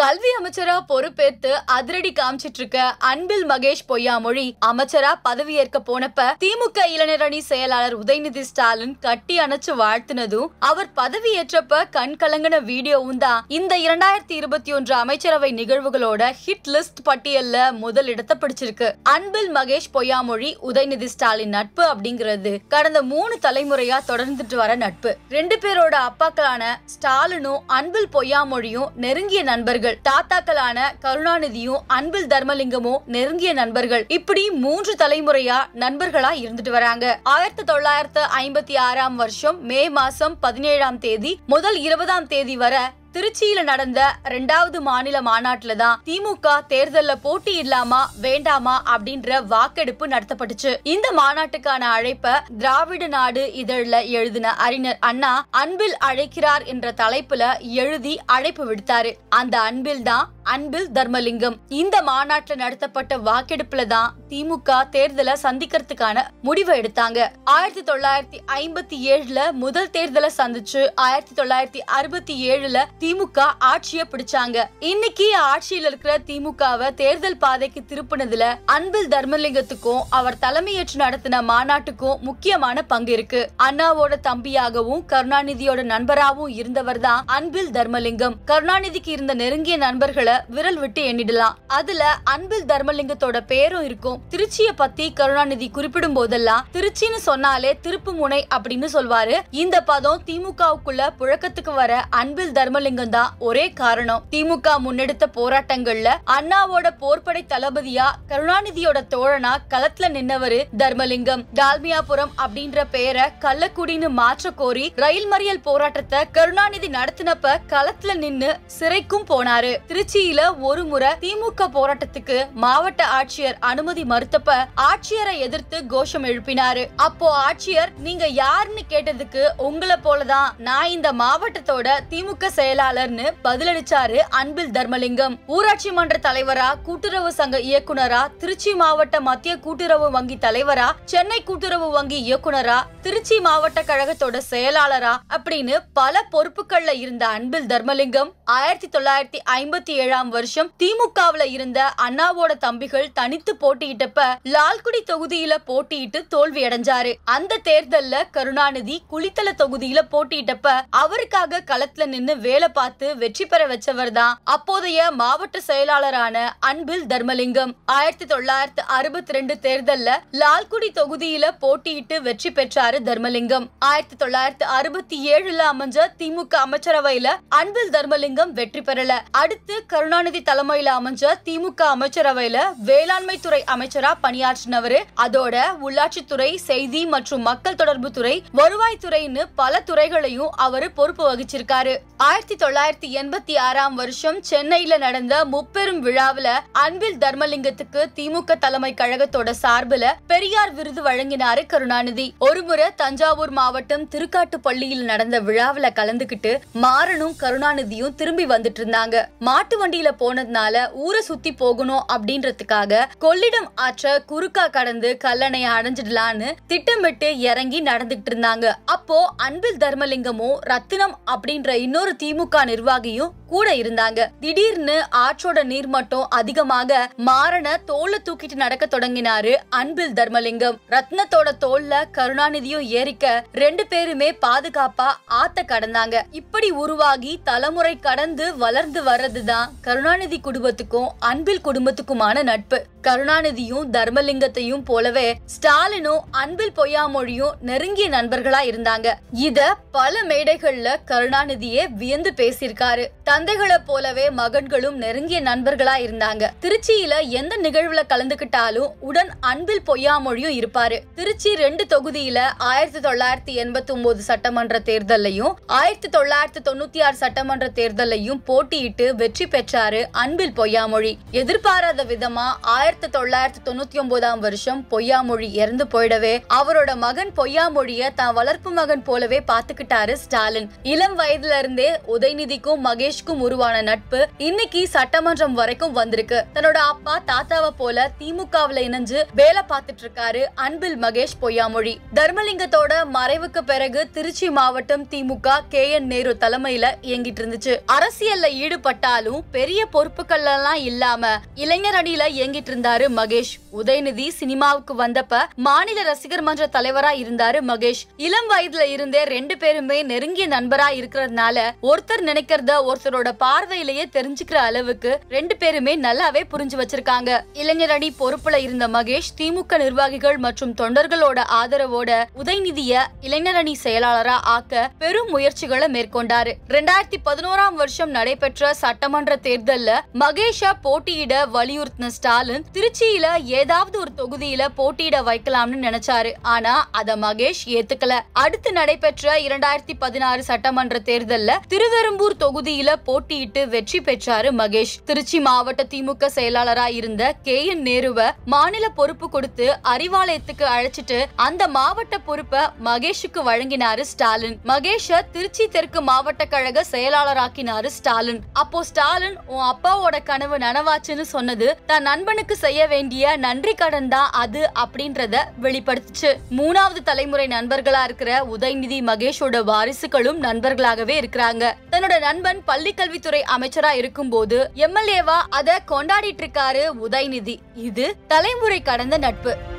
கல்வி அமைச்சரா பொறுப்பேற்று அதிரடி காமிச்சிட்டு இருக்க அன்பில் மகேஷ் பொய்யாமொழி அமைச்சரா பதவியேற்க போனப்ப திமுக இளைஞரணி செயலாளர் உதயநிதி ஸ்டாலின் கட்டி அணைச்சு வாழ்த்தினதும் அவர் பதவியேற்றப்ப கண் கலங்கின வீடியோவும் தான் இந்த இரண்டாயிரத்தி இருபத்தி ஒன்று அமைச்சரவை நிகழ்வுகளோட ஹிட் லிஸ்ட் பட்டியல்ல முதல் இடத்தை பிடிச்சிருக்கு அன்பில் மகேஷ் பொய்யாமொழி உதயநிதி ஸ்டாலின் நட்பு அப்படிங்கிறது கடந்த மூணு தலைமுறையா தொடர்ந்துட்டு வர நட்பு ரெண்டு பேரோட அப்பாக்களான ஸ்டாலினும் அன்பில் பொய்யாமொழியும் நெருங்கிய நண்பர்கள் நண்பர்கள் தாத்தாக்களான கருணாநிதியும் அன்பில் தர்மலிங்கமும் நெருங்கிய நண்பர்கள் இப்படி மூன்று தலைமுறையா நண்பர்களா இருந்துட்டு வராங்க ஆயிரத்தி தொள்ளாயிரத்து ஐம்பத்தி ஆறாம் வருஷம் மே மாசம் பதினேழாம் தேதி முதல் இருபதாம் தேதி வர திருச்சியில நடந்த ரெண்டாவது மாநில மாநாட்டில் தான் திமுக தேர்தல்ல போட்டி இல்லாமா வேண்டாமா அப்படின்ற வாக்கெடுப்பு நடத்தப்பட்டுச்சு இந்த மாநாட்டுக்கான அழைப்ப திராவிட நாடு இதழ்ல எழுதின அறிஞர் அண்ணா அன்பில் அழைக்கிறார் என்ற தலைப்புல எழுதி அழைப்பு விடுத்தாரு அந்த அன்பில் தான் அன்பில் தர்மலிங்கம் இந்த மாநாட்டுல நடத்தப்பட்ட வாக்கெடுப்புல தான் திமுக தேர்தலை சந்திக்கிறதுக்கான முடிவை எடுத்தாங்க ஆயிரத்தி தொள்ளாயிரத்தி ஐம்பத்தி ஏழுல முதல் தேர்தலை சந்திச்சு ஆயிரத்தி தொள்ளாயிரத்தி அறுபத்தி ஏழுல திமுக ஆட்சியை பிடிச்சாங்க இன்னைக்கு ஆட்சியில் இருக்கிற திமுகவை தேர்தல் பாதைக்கு திருப்பினதுல அன்பில் தர்மலிங்கத்துக்கும் அவர் தலைமையேற்று நடத்தின மாநாட்டுக்கும் முக்கியமான பங்கு இருக்கு அண்ணாவோட தம்பியாகவும் கருணாநிதியோட நண்பராகவும் இருந்தவர் தான் அன்பில் தர்மலிங்கம் கருணாநிதிக்கு இருந்த நெருங்கிய நண்பர்களை விரல் விட்டு எண்ணிடலாம் அதுல அன்பில் தர்மலிங்கத்தோட பேரும் இருக்கும் திருச்சியை பத்தி கருணாநிதி குறிப்பிடும் போதெல்லாம் திருச்சின்னு சொன்னாலே திருப்பு முனை அப்படின்னு சொல்வாரு இந்த பதம் திமுகவுக்குள்ள புழக்கத்துக்கு வர அன்பில் தர்மலிங்கம் போராட்டங்கள் ஒரே காரணம் திமுக முன்னெடுத்த போராட்டங்கள்ல அண்ணாவோட போர்படை தளபதியா கருணாநிதியோட தோழனா களத்துல நின்னவரு தர்மலிங்கம் டால்மியாபுரம் அப்படின்ற பெயரை கள்ளக்குடின்னு மாற்ற கோரி ரயில் மறியல் போராட்டத்தை கருணாநிதி நடத்தினப்ப களத்துல நின்னு சிறைக்கும் போனாரு திருச்சியில ஒரு முறை திமுக போராட்டத்துக்கு மாவட்ட ஆட்சியர் அனுமதி மறுத்தப்ப ஆட்சியரை எதிர்த்து கோஷம் எழுப்பினாரு அப்போ ஆட்சியர் நீங்க யாருன்னு கேட்டதுக்கு உங்களை போலதான் நான் இந்த மாவட்டத்தோட திமுக செயலா செயலாளர்னு பதிலளிச்சாரு அன்பில் தர்மலிங்கம் ஊராட்சி மன்ற தலைவரா கூட்டுறவு சங்க இயக்குனரா திருச்சி மாவட்ட மத்திய கூட்டுறவு வங்கி தலைவரா சென்னை கூட்டுறவு வங்கி இயக்குனரா திருச்சி மாவட்ட கழகத்தோட செயலாளரா அப்படின்னு பல பொறுப்புகள்ல இருந்த அன்பில் தர்மலிங்கம் ஆயிரத்தி தொள்ளாயிரத்தி ஐம்பத்தி ஏழாம் வருஷம் திமுகவுல இருந்த அண்ணாவோட தம்பிகள் தனித்து போட்டியிட்டப்ப லால்குடி தொகுதியில போட்டியிட்டு தோல்வி அடைஞ்சாரு அந்த தேர்தல்ல கருணாநிதி குளித்தல தொகுதியில போட்டியிட்டப்ப அவருக்காக களத்துல நின்னு வேலை பார்த்து வெற்றி பெற வச்சவர் தான் அப்போதைய மாவட்ட செயலாளரான அன்பில் தர்மலிங்கம் ஆயிரத்தி தொள்ளாயிரத்தி அறுபத்தி ரெண்டு தேர்தல்ல லால்குடி தொகுதியில போட்டியிட்டு வெற்றி பெற்றாரு தர்மலிங்கம் ஆயிரத்தி தொள்ளாயிரத்தி அறுபத்தி ஏழுல அமைஞ்ச திமுக அமைச்சரவையில அன்பில் தர்மலிங்கம் வெற்றி பெறல அடுத்து கருணாநிதி தலைமையில அமைஞ்ச திமுக அமைச்சரவையில வேளாண்மை துறை அமைச்சரா பணியாற்றினவரு அதோட உள்ளாட்சித்துறை செய்தி மற்றும் மக்கள் தொடர்பு துறை வருவாய்த்துறைன்னு பல துறைகளையும் அவரு பொறுப்பு வகிச்சிருக்காரு ஆயிரத்தி தொள்ளாயிரத்தி எண்பத்தி ஆறாம் வருஷம் சென்னையில நடந்த முப்பெரும் விழாவில அன்பில் தர்மலிங்கத்துக்கு திமுக தலைமை கழகத்தோட சார்பில் பெரியார் விருது வழங்கினாரு கருணாநிதி ஒருமுறை தஞ்சாவூர் மாவட்டம் திருக்காட்டுப்பள்ளியில் நடந்த விழாவில கலந்துகிட்டு மாறனும் கருணாநிதியும் திரும்பி வந்துட்டு இருந்தாங்க மாட்டு வண்டியில போனதுனால ஊரை சுத்தி போகணும் அப்படின்றதுக்காக கொள்ளிடம் ஆற்ற குறுக்கா கடந்து கல்லணையை அடைஞ்சிடலான்னு திட்டமிட்டு இறங்கி நடந்துகிட்டு இருந்தாங்க அப்போ அன்பில் தர்மலிங்கமும் ரத்தினம் அப்படின்ற இன்னொரு திமுக திமுக நிர்வாகியும் கூட இருந்தாங்க திடீர்னு ஆற்றோட நீர் மட்டும் அதிகமாக மாறன தோல்ல தூக்கிட்டு நடக்க தொடங்கினாரு அன்பில் தர்மலிங்கம் ரத்னத்தோட தோல்ல கருணாநிதியும் ஏறிக்க ரெண்டு பேருமே பாதுகாப்பா ஆத்த கடந்தாங்க இப்படி உருவாகி தலைமுறை கடந்து வளர்ந்து வர்றதுதான் கருணாநிதி குடும்பத்துக்கும் அன்பில் குடும்பத்துக்குமான நட்பு கருணாநிதியும் தர்மலிங்கத்தையும் போலவே ஸ்டாலினும் அன்பில் பொய்யாமொழியும் நெருங்கிய நண்பர்களா இருந்தாங்க இத பல மேடைகள்ல கருணாநிதியே வியந்து பேசியிருக்காரு தந்தைகளை போலவே மகன்களும் நெருங்கிய நண்பர்களா இருந்தாங்க திருச்சியில எந்த நிகழ்வுல கலந்துகிட்டாலும் உடன் அன்பில் பொய்யாமொழியும் இருப்பாரு திருச்சி ரெண்டு தொகுதியில ஆயிரத்தி தொள்ளாயிரத்தி எண்பத்தி ஒன்பது சட்டமன்ற தேர்தலையும் ஆயிரத்தி தொள்ளாயிரத்தி தொண்ணூத்தி ஆறு சட்டமன்ற தேர்தலையும் போட்டியிட்டு வெற்றி பெற்றாரு அன்பில் பொய்யாமொழி எதிர்பாராத விதமா ஆயிரத்தி ஆயிரத்தி தொள்ளாயிரத்தி தொண்ணூத்தி ஒன்பதாம் வருஷம் பொய்யாமொழி இறந்து போயிடவே அவரோட மகன் பொய்யாமொழிய தான் வளர்ப்பு மகன் போலவே பாத்துக்கிட்டாரு ஸ்டாலின் இளம் வயதுல இருந்தே உதயநிதிக்கும் மகேஷ்க்கும் உருவான நட்பு இன்னைக்கு சட்டமன்றம் வரைக்கும் வந்திருக்கு தன்னோட அப்பா தாத்தாவை போல திமுகவுல இணைஞ்சு வேலை பார்த்துட்டு இருக்காரு அன்பில் மகேஷ் பொய்யாமொழி தர்மலிங்கத்தோட மறைவுக்கு பிறகு திருச்சி மாவட்டம் திமுக கே என் நேரு தலைமையில இயங்கிட்டு இருந்துச்சு அரசியல்ல ஈடுபட்டாலும் பெரிய பொறுப்புகள் எல்லாம் இல்லாம இளைஞர் அணியில இயங்கிட்டு வந்தாரு மகேஷ் உதயநிதி சினிமாவுக்கு வந்தப்ப மாநில ரசிகர் மன்ற தலைவரா இருந்தாரு மகேஷ் இளம் வயதுல இருந்தே ரெண்டு பேருமே நெருங்கிய நண்பரா இருக்கிறதுனால ஒருத்தர் நினைக்கிறத ஒருத்தரோட பார்வையிலேயே தெரிஞ்சுக்கிற அளவுக்கு ரெண்டு பேருமே நல்லாவே புரிஞ்சு வச்சிருக்காங்க இளைஞரணி பொறுப்புல இருந்த மகேஷ் திமுக நிர்வாகிகள் மற்றும் தொண்டர்களோட ஆதரவோட உதயநிதிய இளைஞரணி செயலாளரா ஆக்க பெரும் முயற்சிகளை மேற்கொண்டாரு ரெண்டாயிரத்தி பதினோராம் வருஷம் நடைபெற்ற சட்டமன்ற தேர்தல்ல மகேஷ போட்டியிட வலியுறுத்தின ஸ்டாலின் திருச்சியில ஏதாவது ஒரு தொகுதியில போட்டியிட வைக்கலாம்னு நினைச்சாரு ஆனா அத மகேஷ் ஏத்துக்கல அடுத்து நடைபெற்ற இரண்டாயிரத்தி பதினாறு சட்டமன்ற தேர்தல்ல திருவெரும்பூர் தொகுதியில போட்டியிட்டு வெற்றி பெற்றாரு மகேஷ் திருச்சி மாவட்ட திமுக செயலாளரா இருந்த கே என் நேருவ மாநில பொறுப்பு கொடுத்து அறிவாலயத்துக்கு அழைச்சிட்டு அந்த மாவட்ட பொறுப்பை மகேஷுக்கு வழங்கினாரு ஸ்டாலின் மகேஷ திருச்சி தெற்கு மாவட்ட கழக செயலாளராக்கினாரு ஸ்டாலின் அப்போ ஸ்டாலின் உன் அப்பாவோட கனவு நனவாச்சுன்னு சொன்னது தன் நண்பனுக்கு செய்ய வேண்டிய நன்றி கடன் தான் அது அப்படின்றத வெளிப்படுத்துச்சு மூணாவது தலைமுறை நண்பர்களா இருக்கிற உதயநிதி மகேஷோட வாரிசுகளும் நண்பர்களாகவே இருக்கிறாங்க தன்னோட நண்பன் பள்ளி கல்வித்துறை அமைச்சரா இருக்கும் போது எம்எல்ஏவா அத கொண்டாடிட்டு இருக்காரு உதயநிதி இது தலைமுறை கடந்த நட்பு